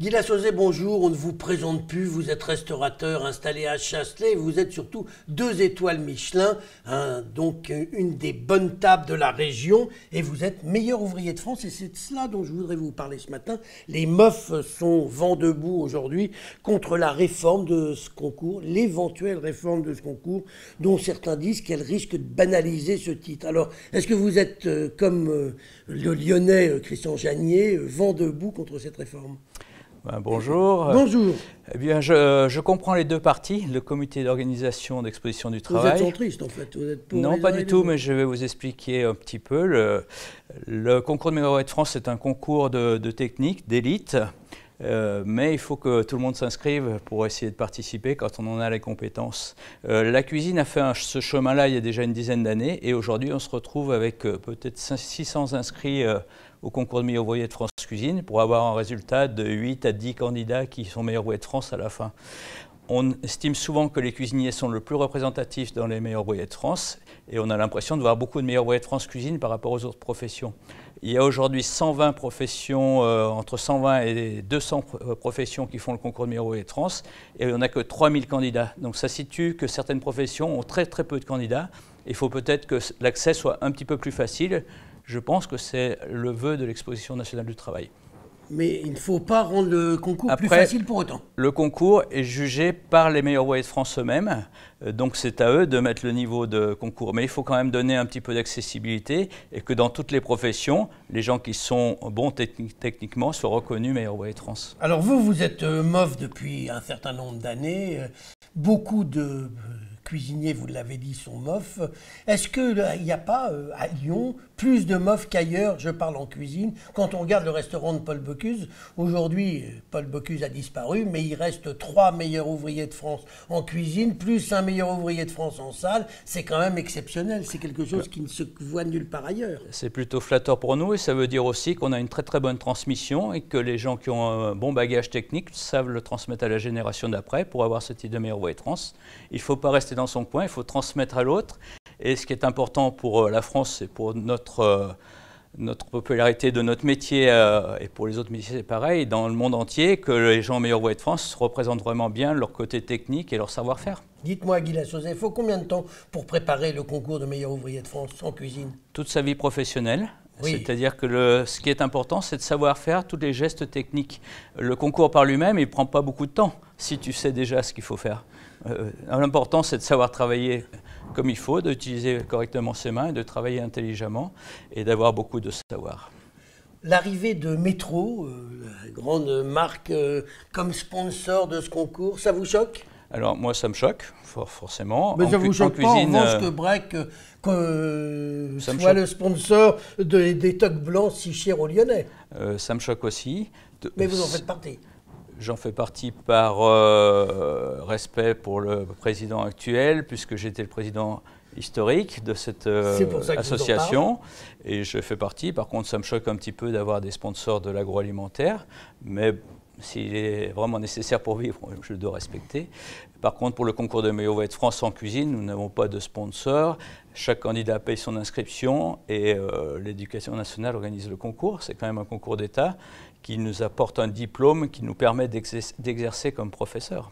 Guy Sauzet, bonjour, on ne vous présente plus, vous êtes restaurateur installé à Chasselet, vous êtes surtout deux étoiles Michelin, hein, donc euh, une des bonnes tables de la région, et vous êtes meilleur ouvrier de France, et c'est de cela dont je voudrais vous parler ce matin. Les meufs sont vent debout aujourd'hui contre la réforme de ce concours, l'éventuelle réforme de ce concours, dont certains disent qu'elle risque de banaliser ce titre. Alors, est-ce que vous êtes, euh, comme euh, le lyonnais Christian Janier, vent debout contre cette réforme ben, bonjour. Bonjour. Eh bien, je, comprends les deux parties, le comité d'organisation d'exposition du travail. Vous êtes centriste, en fait. non, pas du tout, mais je vais vous expliquer un petit peu. Le, concours de Mémoire de France, c'est un concours de, de technique, d'élite. Euh, mais il faut que tout le monde s'inscrive pour essayer de participer quand on en a les compétences. Euh, la cuisine a fait ce chemin-là il y a déjà une dizaine d'années et aujourd'hui on se retrouve avec euh, peut-être 600 inscrits au concours de meilleur ouvrier de France Cuisine pour avoir un résultat de 8 à 10 candidats qui sont meilleurs ouvriers de France à la fin. On estime souvent que les cuisiniers sont le plus représentatifs dans les meilleurs ouvriers de France et on a l'impression de voir beaucoup de meilleurs ouvriers de France cuisine par rapport aux autres professions. Il y a aujourd'hui 120 professions, euh, entre 120 et 200 euh, professions qui font le concours de meilleur ouvrier de France et on n'a que 3000 candidats. Donc ça situe que certaines professions ont très très peu de candidats. Il faut peut-être que l'accès soit un petit peu plus facile. Je pense que c'est le vœu de l'Exposition nationale du travail. Mais il ne faut pas rendre le concours plus facile pour autant. Le concours est jugé par les meilleurs voyageurs de France eux-mêmes, euh, donc c'est à eux de mettre le niveau de concours. Mais il faut quand même donner un petit peu d'accessibilité et que dans toutes les professions, les gens qui sont bons techniquement soient reconnus meilleurs voyageurs de France. Alors vous, vous êtes euh, MOF depuis un certain nombre d'années. Euh, beaucoup de cuisiniers, vous l'avez dit, sont MOF. Est-ce qu'il n'y a pas à Lyon plus de meufs qu'ailleurs, je parle en cuisine. Quand on regarde le restaurant de Paul Bocuse, aujourd'hui, Paul Bocuse a disparu, mais il reste trois meilleurs ouvriers de France en cuisine, plus un meilleur ouvrier de France en salle. C'est quand même exceptionnel, c'est quelque chose qui ne se voit nulle part ailleurs. C'est plutôt flatteur pour nous et ça veut dire aussi qu'on a une très très bonne transmission et que les gens qui ont un bon bagage technique savent le transmettre à la génération d'après pour avoir ce type de meilleur voix trans. Il ne faut pas rester dans son coin, il faut transmettre à l'autre et ce qui est important pour euh, la France et pour euh, notre, popularité de notre métier, euh, et pour les autres métiers c'est pareil, dans le monde entier, que les gens meilleurs Ouvrier de France représentent vraiment bien leur côté technique et leur savoir-faire. Dites-moi, Guy Lassosé, il faut combien de temps pour préparer le concours de meilleur ouvrier de France en cuisine Toute sa vie professionnelle. C'est-à-dire que ce qui est important, c'est de savoir faire tous les gestes techniques. Le concours par lui-même, il ne prend pas beaucoup de temps si tu sais déjà ce qu'il faut faire. Euh, l'important, c'est de savoir travailler comme il faut, d'utiliser correctement ses mains, de travailler intelligemment et d'avoir beaucoup de savoir. L'arrivée de Metro, euh, grande marque euh, comme sponsor de ce concours, ça vous choque alors moi, ça me choque, forcément. Mais je vous choque pas en euh, que Breck euh, soit le sponsor de, des toques blancs si chers aux Lyonnais. Euh, ça me choque aussi. Mais vous en faites partie. J'en fais partie par respect pour le président actuel, puisque j'étais le président historique de cette euh, association et je fais partie. Par contre, ça me choque un petit peu d'avoir des sponsors de l'agroalimentaire, mais s'il est vraiment nécessaire pour vivre, je le dois respecter. Par contre, pour le concours de va être France en cuisine, nous n'avons pas de sponsor. Chaque candidat paye son inscription et euh, l'éducation nationale organise le concours. C'est quand même un concours d'État qui nous apporte un diplôme qui nous permet d'exercer comme professeur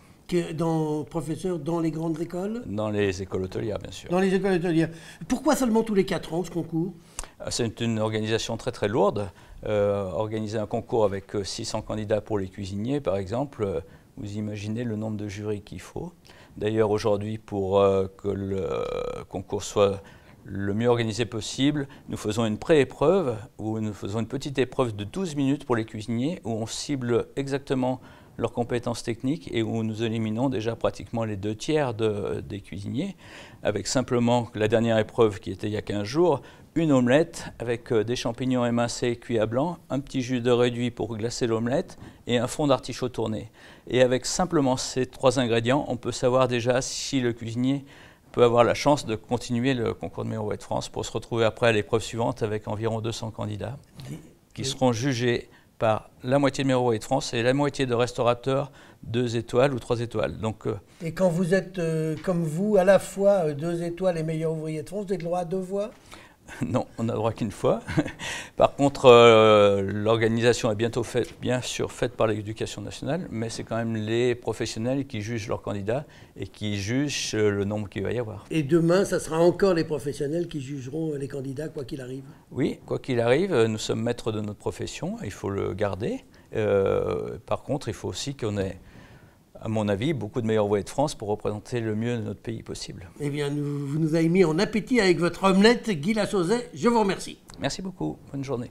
dans, professeur dans les grandes écoles Dans les écoles hôtelières, bien sûr. Dans les écoles hôtelières. Pourquoi seulement tous les 4 ans ce concours ah, C'est une organisation très très lourde. Euh, organiser un concours avec 600 euh, candidats pour les cuisiniers, par exemple, euh, vous imaginez le nombre de jurys qu'il faut. D'ailleurs, aujourd'hui, pour que le concours soit le mieux organisé possible, nous faisons une pré-épreuve où nous faisons une petite épreuve de 12 minutes pour les cuisiniers où on cible exactement leurs compétences techniques et où nous éliminons déjà pratiquement les deux tiers de, des cuisiniers, avec simplement la dernière épreuve qui était il y a 15 jours, une omelette avec euh, des champignons émincés cuits à blanc, un petit jus de réduit pour glacer l'omelette et un fond d'artichaut tourné. Et avec simplement ces trois ingrédients, on peut savoir déjà si le cuisinier peut avoir la chance de continuer le concours de meilleur de France pour se retrouver après à l'épreuve suivante avec environ 200 candidats qui seront jugés par la moitié de meilleurs et de France et la moitié de restaurateurs deux étoiles ou trois étoiles. Donc, euh, et quand vous êtes euh, comme vous, à la fois euh, deux étoiles et meilleur ouvrier de France, vous êtes droit à deux voix Non, on n'a droit qu'une fois. par contre, euh, l'organisation est bientôt faite, bien sûr faite par l'éducation nationale, mais c'est quand même les professionnels qui jugent leurs candidats et qui jugent euh, le nombre qu'il va y avoir. Et demain, ça sera encore les professionnels qui jugeront les candidats, quoi qu'il arrive Oui, quoi qu'il arrive, euh, nous sommes maîtres de notre profession, il faut le garder. par contre, il faut aussi qu'on ait à mon avis, beaucoup de meilleurs voies de France pour représenter le mieux de notre pays possible. Eh bien, vous nous avez mis en appétit avec votre omelette, Guy Lassauzet. Je vous remercie. Merci beaucoup. Bonne journée.